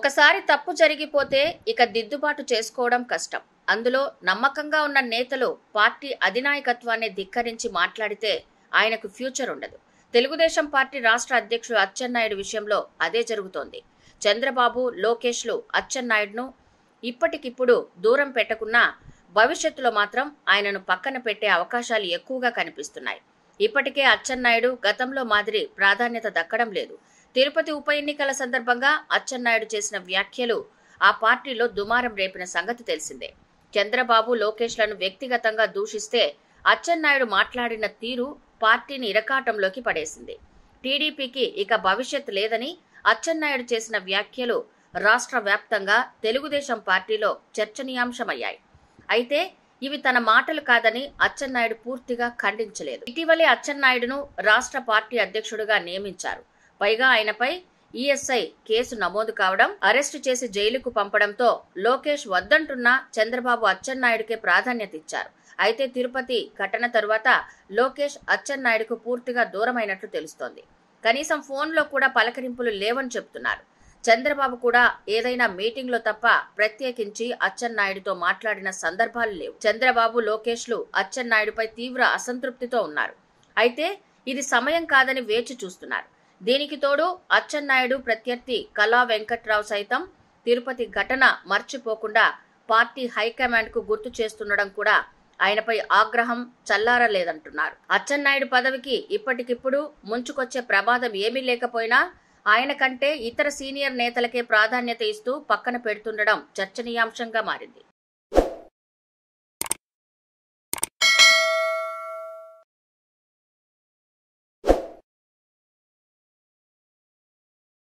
ఒకసారి తప్పు జరిగిపోతే ఇక దిద్దుబాటు చేసుకోవడం కష్టం అందులో నమ్మకంగా ఉన్న నేతలు పార్టీ అధినాయకత్వాన్ని ధిక్కరించి మాట్లాడితే ఆయనకు ఫ్యూచర్ ఉండదు తెలుగుదేశం పార్టీ రాష్ట్ర అధ్యక్షుడు అచ్చెన్నాయుడు విషయంలో అదే జరుగుతోంది చంద్రబాబు లోకేష్లు అచ్చెన్నాయుడును ఇప్పటికిప్పుడు దూరం పెట్టకున్నా భవిష్యత్తులో మాత్రం ఆయనను పక్కన పెట్టే అవకాశాలు ఎక్కువగా కనిపిస్తున్నాయి ఇప్పటికే అచ్చెన్నాయుడు గతంలో మాదిరి ప్రాధాన్యత దక్కడం లేదు తిరుపతి ఉప ఎన్నికల సందర్భంగా అచ్చెన్నాయుడు చేసిన వ్యాఖ్యలు ఆ పార్టీలో దుమారం రేపిన సంగతి తెలిసిందే చంద్రబాబు లోకేష్లను వ్యక్తిగతంగా దూషిస్తే అచ్చెన్నాయుడు మాట్లాడిన తీరు పార్టీని ఇరకాటంలోకి పడేసింది టీడీపీకి ఇక భవిష్యత్ లేదని అచ్చెన్నాయుడు చేసిన వ్యాఖ్యలు రాష్ట్ర వ్యాప్తంగా తెలుగుదేశం పార్టీలో చర్చనీయాంశమయ్యాయి అయితే ఇవి తన మాటలు కాదని అచ్చెన్నాయుడు పూర్తిగా ఖండించలేదు ఇటీవలే అచ్చెన్నాయుడును రాష్ట్ర పార్టీ అధ్యక్షుడిగా నియమించారు పైగా ఆయనపై ఈఎస్ఐ కేసు నమోదు కావడం అరెస్టు చేసి జైలుకు పంపడంతో లోకేష్ వద్దంటున్న చంద్రబాబు అచ్చెన్నాయుడికే ప్రాధాన్యత ఇచ్చారు అయితే తిరుపతి ఘటన తరువాత లోకేష్ అచ్చెన్నాయుడుకు పూర్తిగా దూరమైనట్లు తెలుస్తోంది కనీసం ఫోన్లో కూడా పలకరింపులు లేవని చెబుతున్నారు చంద్రబాబు కూడా ఏదైనా మీటింగ్లో తప్ప ప్రత్యేకించి అచ్చెన్నాయుడుతో మాట్లాడిన సందర్భాలు లేవు చంద్రబాబు లోకేష్లు అచ్చెన్నాయుడుపై తీవ్ర అసంతృప్తితో ఉన్నారు అయితే ఇది సమయం కాదని వేచి చూస్తున్నారు దీనికి తోడు అచ్చెన్నాయుడు ప్రత్యర్థి కళా వెంకట్రావు సైతం తిరుపతి ఘటన మర్చిపోకుండా పార్టీ హైకమాండ్కు గుర్తు చేస్తుండడం కూడా ఆయనపై ఆగ్రహం చల్లారలేదంటున్నారు అచ్చెన్నాయుడు పదవికి ఇప్పటికిప్పుడు ముంచుకొచ్చే ప్రమాదం ఏమీ లేకపోయినా ఆయన కంటే ఇతర సీనియర్ నేతలకే ప్రాధాన్యత ఇస్తూ పక్కన పెడుతుండడం చర్చనీయాంశంగా మారింది